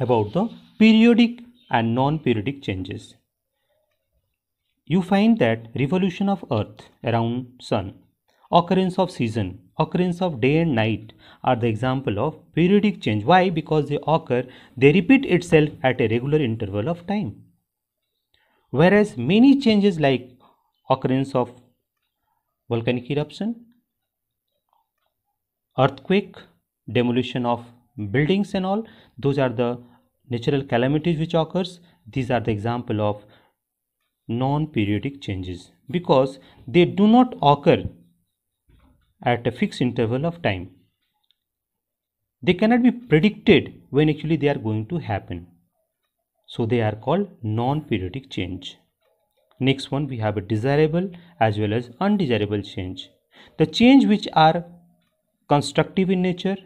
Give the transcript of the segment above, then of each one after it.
about the periodic and non-periodic changes. You find that revolution of earth around sun, occurrence of season, occurrence of day and night are the example of periodic change. Why? Because they occur, they repeat itself at a regular interval of time. Whereas many changes like occurrence of volcanic eruption, earthquake, demolition of buildings and all those are the natural calamities which occurs these are the example of non-periodic changes because they do not occur at a fixed interval of time they cannot be predicted when actually they are going to happen so they are called non-periodic change next one we have a desirable as well as undesirable change the change which are constructive in nature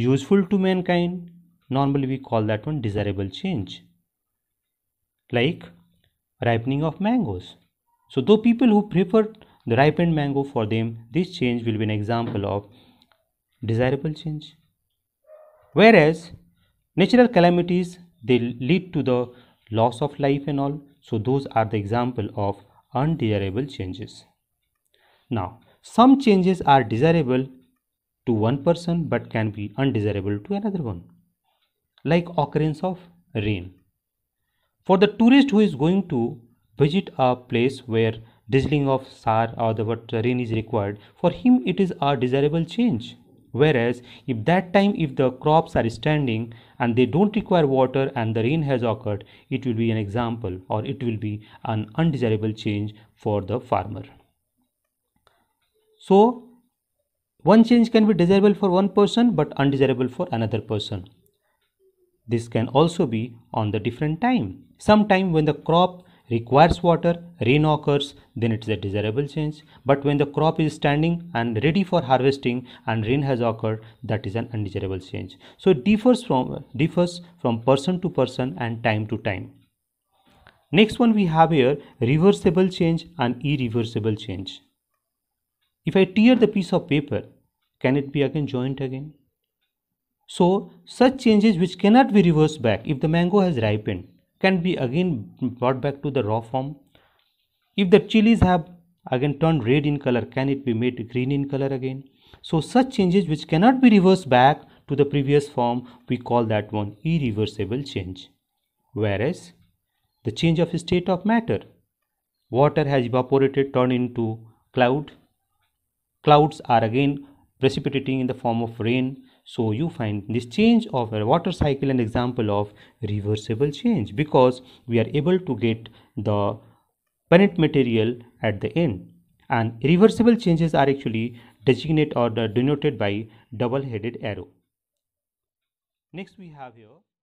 useful to mankind normally we call that one desirable change like ripening of mangoes so though people who prefer the ripened mango for them this change will be an example of desirable change whereas natural calamities they lead to the loss of life and all so those are the example of undesirable changes now some changes are desirable to one person but can be undesirable to another one like occurrence of rain for the tourist who is going to visit a place where drizzling of sar or the rain is required for him it is a desirable change whereas if that time if the crops are standing and they don't require water and the rain has occurred it will be an example or it will be an undesirable change for the farmer so one change can be desirable for one person but undesirable for another person. This can also be on the different time. Sometime when the crop requires water, rain occurs, then it is a desirable change. But when the crop is standing and ready for harvesting and rain has occurred, that is an undesirable change. So it differs from differs from person to person and time to time. Next one we have here reversible change and irreversible change. If I tear the piece of paper, can it be again joined again? So, such changes which cannot be reversed back if the mango has ripened can be again brought back to the raw form. If the chilies have again turned red in color, can it be made green in color again? So, such changes which cannot be reversed back to the previous form, we call that one irreversible change. Whereas, the change of state of matter, water has evaporated, turned into cloud. Clouds are again precipitating in the form of rain. So you find this change of a water cycle an example of reversible change because we are able to get the parent material at the end. And reversible changes are actually designated or denoted by double-headed arrow. Next we have here